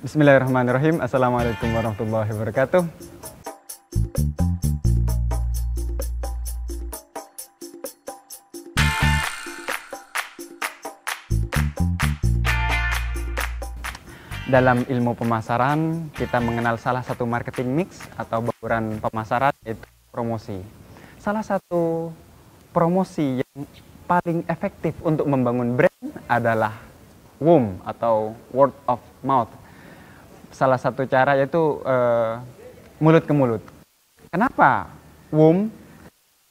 Bismillahirrahmanirrahim. Assalamualaikum warahmatullahi wabarakatuh. Dalam ilmu pemasaran, kita mengenal salah satu marketing mix atau bauran pemasaran yaitu promosi. Salah satu promosi yang paling efektif untuk membangun brand adalah WOM atau word of mouth salah satu cara yaitu uh, mulut ke mulut. Kenapa WOM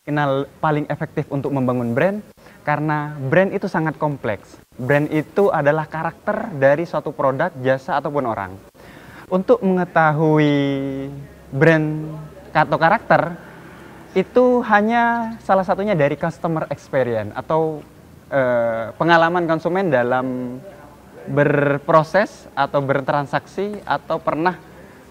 kenal paling efektif untuk membangun brand? Karena brand itu sangat kompleks. Brand itu adalah karakter dari suatu produk, jasa ataupun orang. Untuk mengetahui brand atau karakter itu hanya salah satunya dari customer experience atau uh, pengalaman konsumen dalam berproses atau bertransaksi atau pernah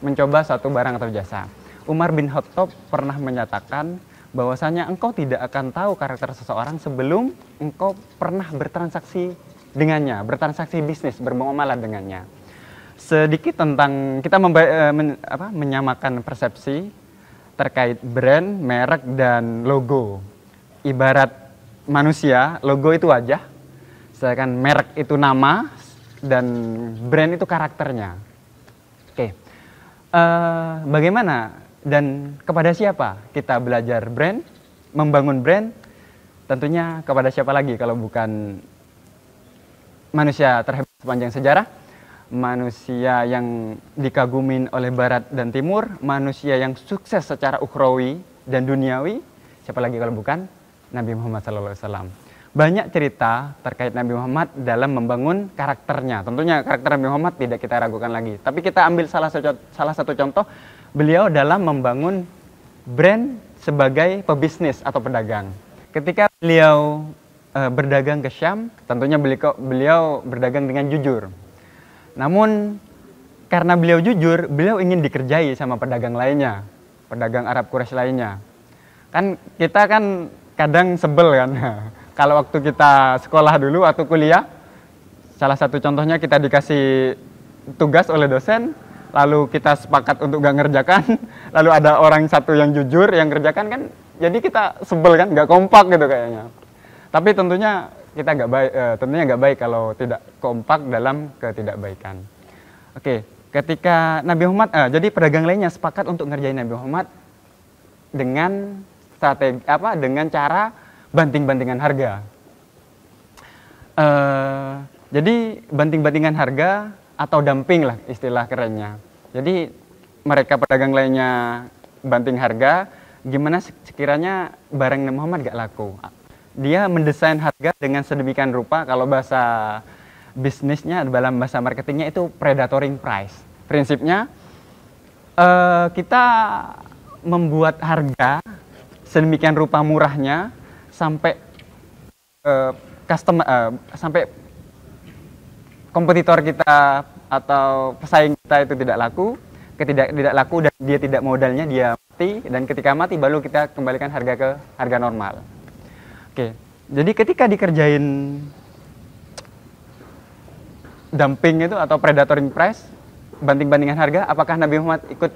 mencoba satu barang atau jasa. Umar bin Khattab pernah menyatakan bahwasanya engkau tidak akan tahu karakter seseorang sebelum engkau pernah bertransaksi dengannya, bertransaksi bisnis, bermuamalah dengannya. Sedikit tentang kita eh, men, apa, menyamakan persepsi terkait brand, merek dan logo. Ibarat manusia, logo itu wajah, sedangkan merek itu nama, dan brand itu karakternya. Oke, okay. uh, eh, bagaimana dan kepada siapa kita belajar brand, membangun brand? Tentunya kepada siapa lagi kalau bukan manusia terhebat sepanjang sejarah, manusia yang dikagumin oleh Barat dan Timur, manusia yang sukses secara ukrawi dan duniawi, siapa lagi kalau bukan Nabi Muhammad SAW banyak cerita terkait Nabi Muhammad dalam membangun karakternya. Tentunya karakter Nabi Muhammad tidak kita ragukan lagi. Tapi kita ambil salah satu, salah satu contoh beliau dalam membangun brand sebagai pebisnis atau pedagang. Ketika beliau e, berdagang ke Syam, tentunya beliau, beliau berdagang dengan jujur. Namun karena beliau jujur, beliau ingin dikerjai sama pedagang lainnya, pedagang Arab Quraisy lainnya. Kan kita kan kadang sebel kan kalau waktu kita sekolah dulu atau kuliah salah satu contohnya kita dikasih tugas oleh dosen lalu kita sepakat untuk gak ngerjakan lalu ada orang satu yang jujur yang ngerjakan kan jadi kita sebel kan gak kompak gitu kayaknya tapi tentunya kita gak baik eh, tentunya gak baik kalau tidak kompak dalam ketidakbaikan oke ketika Nabi Muhammad eh, jadi pedagang lainnya sepakat untuk ngerjain Nabi Muhammad dengan strategi apa dengan cara banting-bantingan harga. Uh, jadi banting-bantingan harga atau dumping lah istilah kerennya. Jadi mereka pedagang lainnya banting harga, gimana sekiranya barang Muhammad gak laku. Dia mendesain harga dengan sedemikian rupa kalau bahasa bisnisnya dalam bahasa marketingnya itu predatory price. Prinsipnya uh, kita membuat harga sedemikian rupa murahnya sampai uh, customer uh, sampai kompetitor kita atau pesaing kita itu tidak laku, ketidak tidak laku dan dia tidak modalnya dia mati dan ketika mati baru kita kembalikan harga ke harga normal. Oke. Jadi ketika dikerjain dumping itu atau predatoring price, banting-bantingan harga, apakah Nabi Muhammad ikut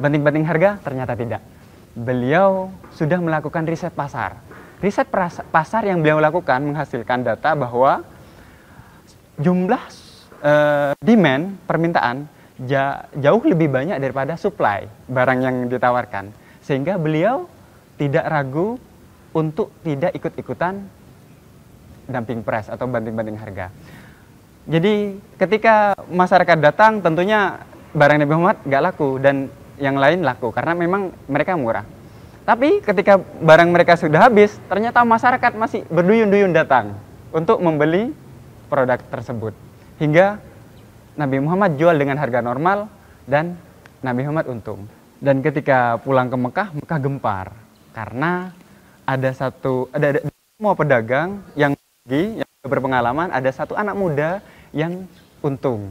banting-banting harga? Ternyata tidak. Beliau sudah melakukan riset pasar riset pasar yang beliau lakukan menghasilkan data bahwa jumlah eh, demand permintaan jauh lebih banyak daripada supply barang yang ditawarkan sehingga beliau tidak ragu untuk tidak ikut-ikutan dumping price atau banding-banding harga. Jadi ketika masyarakat datang tentunya barang Nabi Muhammad nggak laku dan yang lain laku karena memang mereka murah. Tapi ketika barang mereka sudah habis, ternyata masyarakat masih berduyun-duyun datang untuk membeli produk tersebut. Hingga Nabi Muhammad jual dengan harga normal dan Nabi Muhammad untung. Dan ketika pulang ke Mekah, Mekah gempar karena ada satu ada, ada semua pedagang yang pergi yang berpengalaman ada satu anak muda yang untung.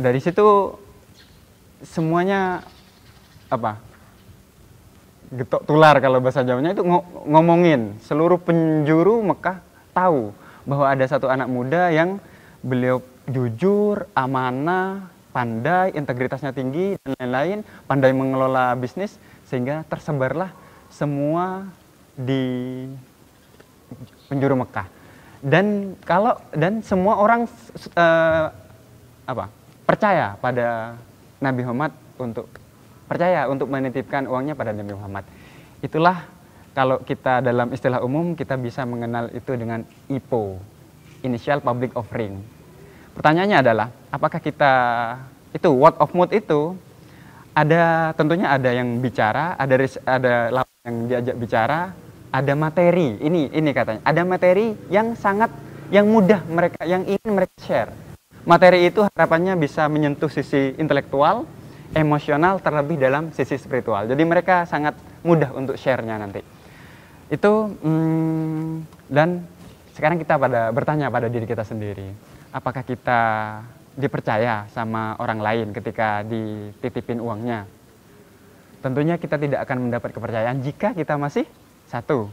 Dari situ semuanya apa? getok tular kalau bahasa Jawanya itu ngomongin seluruh penjuru Mekah tahu bahwa ada satu anak muda yang beliau jujur, amanah, pandai, integritasnya tinggi dan lain-lain, pandai mengelola bisnis sehingga tersebarlah semua di penjuru Mekah. Dan kalau dan semua orang uh, apa? percaya pada Nabi Muhammad untuk percaya untuk menitipkan uangnya pada Nabi Muhammad. Itulah kalau kita dalam istilah umum kita bisa mengenal itu dengan IPO, Initial Public Offering. Pertanyaannya adalah apakah kita itu word of mouth itu ada tentunya ada yang bicara, ada ada yang diajak bicara, ada materi. Ini ini katanya, ada materi yang sangat yang mudah mereka yang ingin mereka share. Materi itu harapannya bisa menyentuh sisi intelektual, emosional terlebih dalam sisi spiritual. Jadi mereka sangat mudah untuk share-nya nanti. Itu hmm, dan sekarang kita pada bertanya pada diri kita sendiri, apakah kita dipercaya sama orang lain ketika dititipin uangnya? Tentunya kita tidak akan mendapat kepercayaan jika kita masih satu.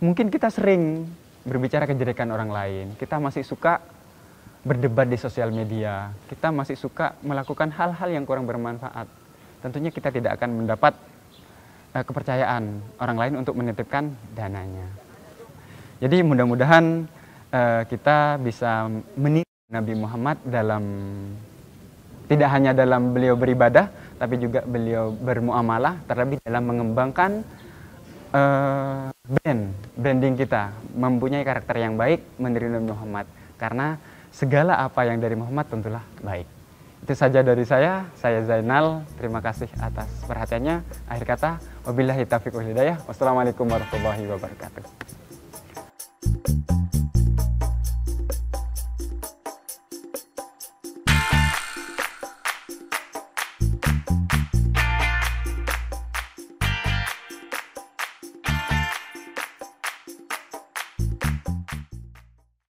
Mungkin kita sering berbicara kejelekan orang lain, kita masih suka berdebat di sosial media. Kita masih suka melakukan hal-hal yang kurang bermanfaat. Tentunya kita tidak akan mendapat uh, kepercayaan orang lain untuk menitipkan dananya. Jadi mudah-mudahan uh, kita bisa meniru Nabi Muhammad dalam tidak hanya dalam beliau beribadah, tapi juga beliau bermuamalah, terlebih dalam mengembangkan uh, brand branding kita, mempunyai karakter yang baik, meniru Nabi Muhammad. Karena segala apa yang dari Muhammad tentulah baik. Itu saja dari saya, saya Zainal. Terima kasih atas perhatiannya. Akhir kata, wabillahi taufiq wal hidayah. Wassalamualaikum warahmatullahi wabarakatuh.